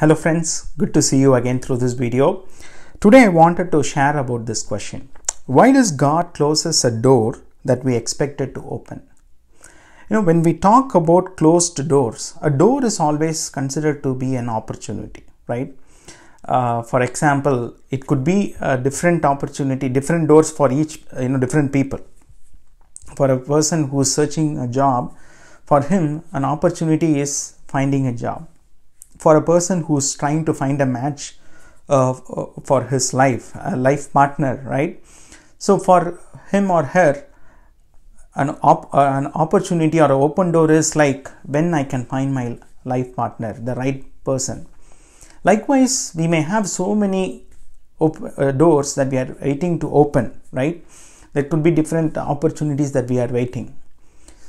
Hello friends, good to see you again through this video. Today I wanted to share about this question. Why does God closes a door that we expected to open? You know, when we talk about closed doors, a door is always considered to be an opportunity, right? Uh, for example, it could be a different opportunity, different doors for each, you know, different people. For a person who's searching a job, for him, an opportunity is finding a job for a person who's trying to find a match uh, for his life, a life partner, right? So for him or her, an, op- uh, an opportunity or an open door is like when I can find my life partner, the right person. Likewise, we may have so many op- uh, doors that we are waiting to open, right? There could be different opportunities that we are waiting.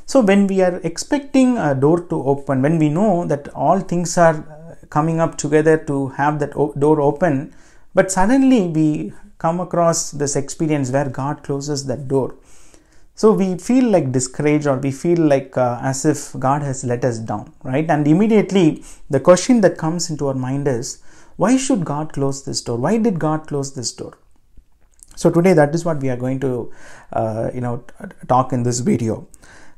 So, when we are expecting a door to open, when we know that all things are coming up together to have that door open, but suddenly we come across this experience where God closes that door. So we feel like discouraged or we feel like uh, as if God has let us down, right? And immediately the question that comes into our mind is, why should God close this door? Why did God close this door? So today that is what we are going to, uh, you know, talk in this video.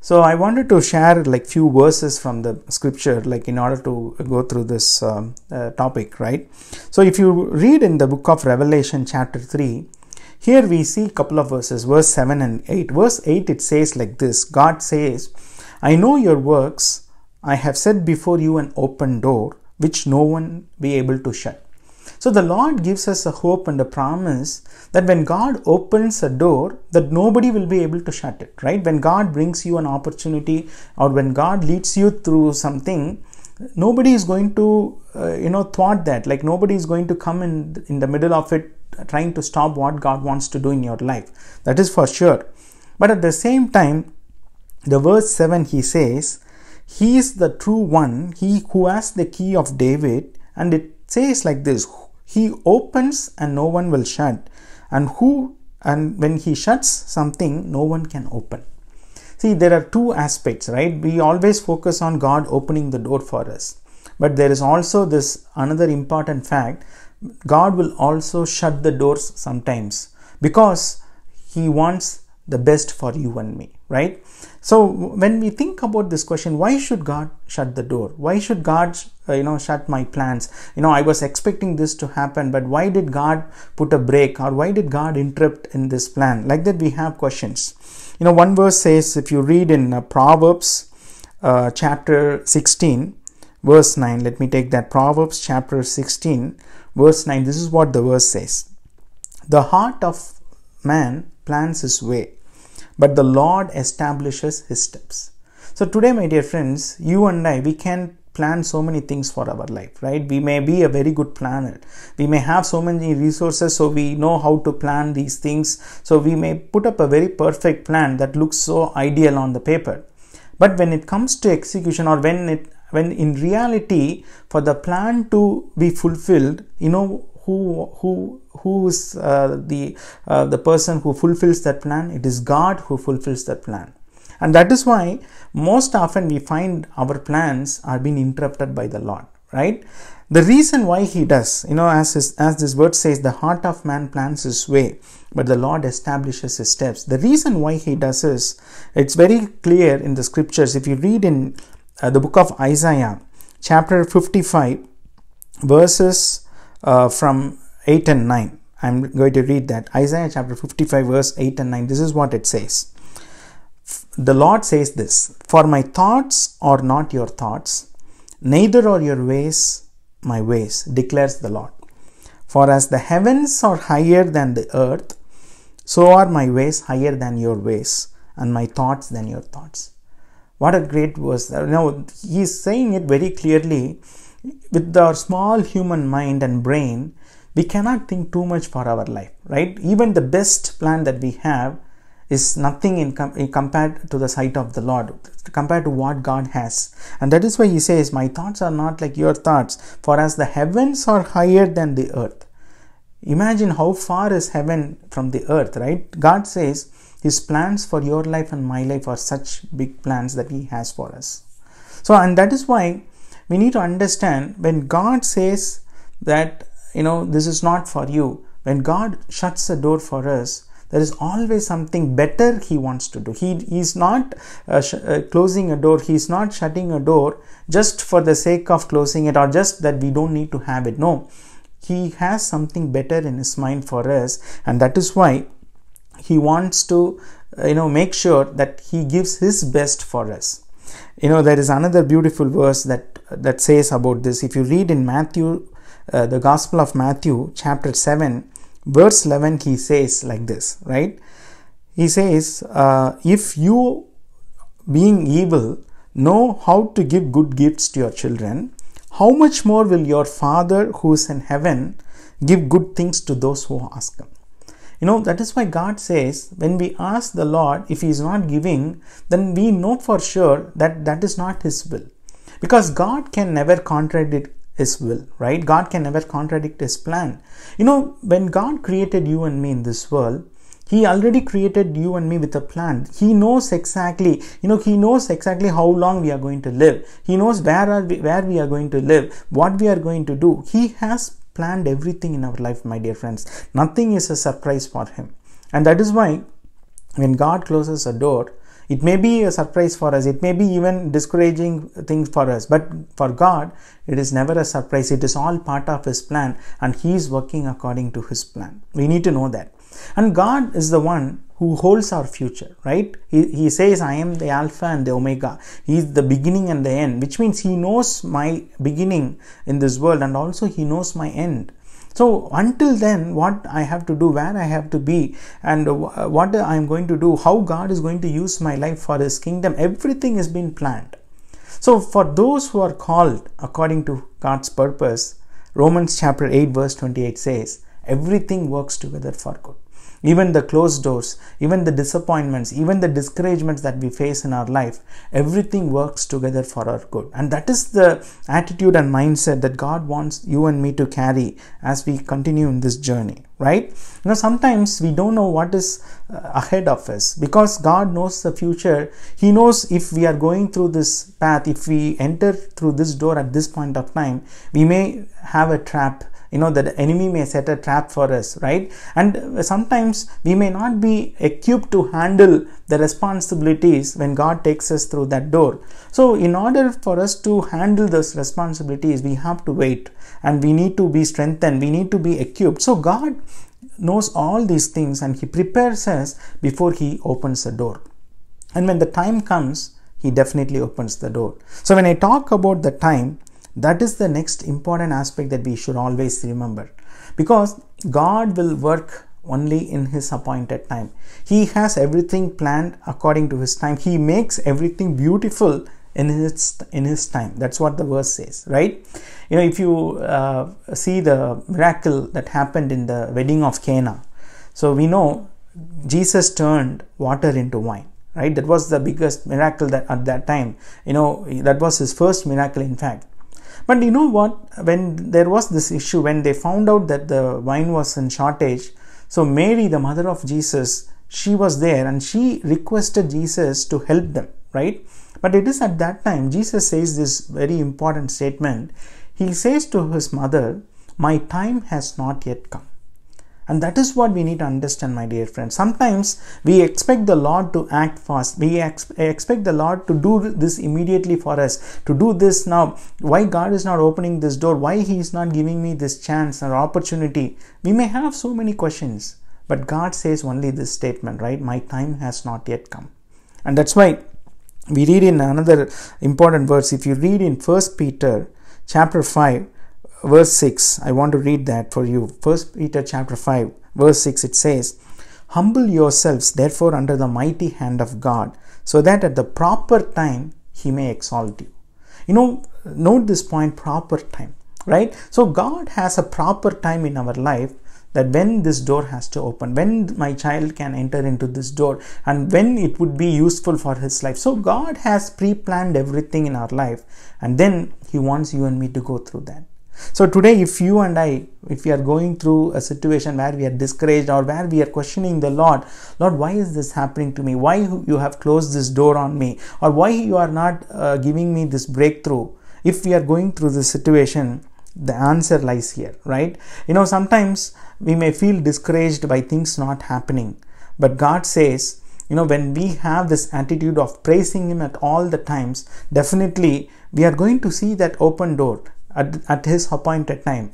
So I wanted to share like few verses from the scripture, like in order to go through this um, uh, topic, right? So if you read in the book of Revelation, chapter three, here we see couple of verses, verse seven and eight. Verse eight it says like this: God says, "I know your works. I have set before you an open door, which no one be able to shut." So the Lord gives us a hope and a promise that when God opens a door, that nobody will be able to shut it, right? When God brings you an opportunity or when God leads you through something, nobody is going to, uh, you know, thwart that. Like nobody is going to come in, in the middle of it trying to stop what God wants to do in your life. That is for sure. But at the same time, the verse 7 he says, He is the true one, he who has the key of David, and it says like this He opens and no one will shut, and who and when he shuts something, no one can open. See, there are two aspects, right? We always focus on God opening the door for us, but there is also this another important fact God will also shut the doors sometimes because He wants the best for you and me, right? So when we think about this question, why should God shut the door? Why should God, uh, you know, shut my plans? You know, I was expecting this to happen, but why did God put a break or why did God interrupt in this plan? Like that, we have questions. You know, one verse says, if you read in uh, Proverbs uh, chapter 16, verse 9, let me take that Proverbs chapter 16, verse 9. This is what the verse says. The heart of man plans his way, but the Lord establishes his steps. So, today, my dear friends, you and I, we can plan so many things for our life right we may be a very good planner we may have so many resources so we know how to plan these things so we may put up a very perfect plan that looks so ideal on the paper but when it comes to execution or when it when in reality for the plan to be fulfilled you know who who who is uh, the uh, the person who fulfills that plan it is god who fulfills that plan and that is why most often we find our plans are being interrupted by the lord right the reason why he does you know as his, as this word says the heart of man plans his way but the lord establishes his steps the reason why he does is it's very clear in the scriptures if you read in uh, the book of isaiah chapter 55 verses uh, from 8 and 9. I'm going to read that. Isaiah chapter 55, verse 8 and 9. This is what it says. The Lord says this For my thoughts are not your thoughts, neither are your ways my ways, declares the Lord. For as the heavens are higher than the earth, so are my ways higher than your ways, and my thoughts than your thoughts. What a great verse. Now, he's saying it very clearly with our small human mind and brain, we cannot think too much for our life, right? Even the best plan that we have is nothing in, com- in compared to the sight of the Lord, compared to what God has. And that is why he says, My thoughts are not like your thoughts, for as the heavens are higher than the earth. Imagine how far is heaven from the earth, right? God says, His plans for your life and my life are such big plans that He has for us. So, and that is why we need to understand when God says that, you know, this is not for you, when God shuts the door for us, there is always something better he wants to do he is not uh, sh- uh, closing a door he is not shutting a door just for the sake of closing it or just that we don't need to have it no he has something better in his mind for us and that is why he wants to uh, you know make sure that he gives his best for us you know there is another beautiful verse that that says about this if you read in matthew uh, the gospel of matthew chapter 7 verse 11 he says like this right he says uh, if you being evil know how to give good gifts to your children how much more will your father who is in heaven give good things to those who ask him you know, that is why God says when we ask the Lord if He is not giving, then we know for sure that that is not His will. Because God can never contradict His will, right? God can never contradict His plan. You know, when God created you and me in this world, he already created you and me with a plan he knows exactly you know he knows exactly how long we are going to live he knows where are we, where we are going to live what we are going to do he has planned everything in our life, my dear friends. Nothing is a surprise for Him. And that is why when God closes a door, it may be a surprise for us it may be even discouraging things for us but for god it is never a surprise it is all part of his plan and he is working according to his plan we need to know that and God is the one who holds our future, right? He, he says, I am the Alpha and the Omega. He is the beginning and the end, which means He knows my beginning in this world and also He knows my end. So, until then, what I have to do, where I have to be, and what I am going to do, how God is going to use my life for His kingdom, everything has been planned. So, for those who are called according to God's purpose, Romans chapter 8, verse 28 says, everything works together for good even the closed doors, even the disappointments, even the discouragements that we face in our life, everything works together for our good. And that is the attitude and mindset that God wants you and me to carry as we continue in this journey, right? You sometimes we don't know what is uh, ahead of us because God knows the future. He knows if we are going through this path, if we enter through this door at this point of time, we may have a trap you know the enemy may set a trap for us right and sometimes we may not be equipped to handle the responsibilities when god takes us through that door so in order for us to handle those responsibilities we have to wait and we need to be strengthened we need to be equipped so god knows all these things and he prepares us before he opens the door and when the time comes he definitely opens the door so when i talk about the time that is the next important aspect that we should always remember because God will work only in his appointed time. He has everything planned according to his time. He makes everything beautiful in his in his time that's what the verse says right you know if you uh, see the miracle that happened in the wedding of cana so we know jesus turned water into wine right that was the biggest miracle that at that time you know that was his first miracle in fact but you know what? When there was this issue, when they found out that the wine was in shortage, so Mary, the mother of Jesus, she was there and she requested Jesus to help them, right? But it is at that time Jesus says this very important statement. He says to his mother, My time has not yet come. And that is what we need to understand, my dear friends. Sometimes we expect the Lord to act fast. We ex expect the Lord to do this immediately for us, to do this now. Why God is not opening this door? Why He is not giving me this chance or opportunity? We may have so many questions, but God says only this statement, right? My time has not yet come. And that's why we read in another important verse. If you read in First Peter chapter 5, verse 6 i want to read that for you first peter chapter 5 verse 6 it says humble yourselves therefore under the mighty hand of god so that at the proper time he may exalt you you know note this point proper time right so god has a proper time in our life that when this door has to open when my child can enter into this door and when it would be useful for his life so god has pre-planned everything in our life and then he wants you and me to go through that so today, if you and I, if we are going through a situation where we are discouraged or where we are questioning the Lord, Lord, why is this happening to me? Why you have closed this door on me? Or why you are not uh, giving me this breakthrough? If we are going through this situation, the answer lies here, right? You know, sometimes we may feel discouraged by things not happening, but God says, you know, when we have this attitude of praising Him at all the times, definitely we are going to see that open door at, at his appointed time.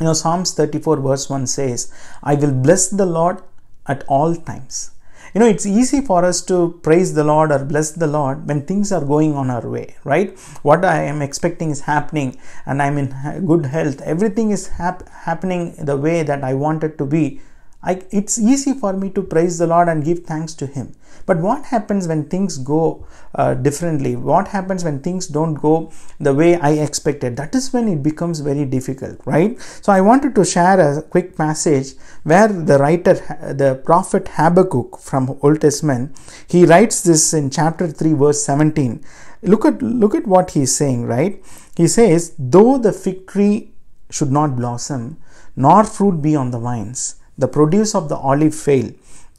You know, Psalms 34 verse 1 says, I will bless the Lord at all times. You know, it's easy for us to praise the Lord or bless the Lord when things are going on our way, right? What I am expecting is happening and I'm in good health. Everything is hap- happening the way that I want it to be I, it's easy for me to praise the Lord and give thanks to Him. But what happens when things go uh, differently? What happens when things don't go the way I expected? That is when it becomes very difficult, right? So I wanted to share a quick passage where the writer, the prophet Habakkuk from Old Testament, he writes this in chapter 3, verse 17. Look at look at what he's saying, right? He says, "Though the fig tree should not blossom, nor fruit be on the vines." the produce of the olive fail,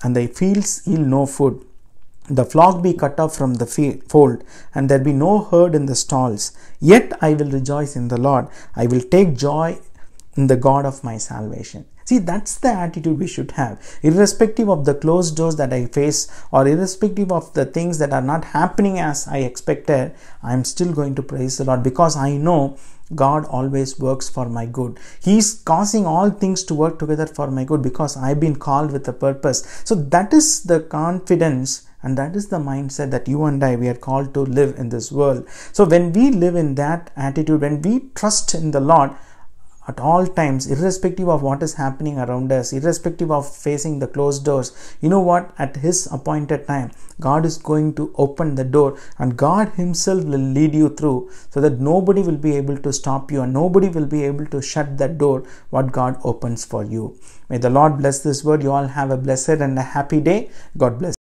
and the fields yield no food. The flock be cut off from the fold, and there be no herd in the stalls. Yet I will rejoice in the Lord. I will take joy in the God of my salvation. See, that's the attitude we should have. Irrespective of the closed doors that I face or irrespective of the things that are not happening as I expected, I'm still going to praise the Lord because I know God always works for my good. He's causing all things to work together for my good because I've been called with a purpose. So that is the confidence and that is the mindset that you and I we are called to live in this world. So when we live in that attitude, when we trust in the Lord, at all times, irrespective of what is happening around us, irrespective of facing the closed doors. You know what? At His appointed time, God is going to open the door and God Himself will lead you through so that nobody will be able to stop you and nobody will be able to shut that door what God opens for you. May the Lord bless this word. You all have a blessed and a happy day. God bless.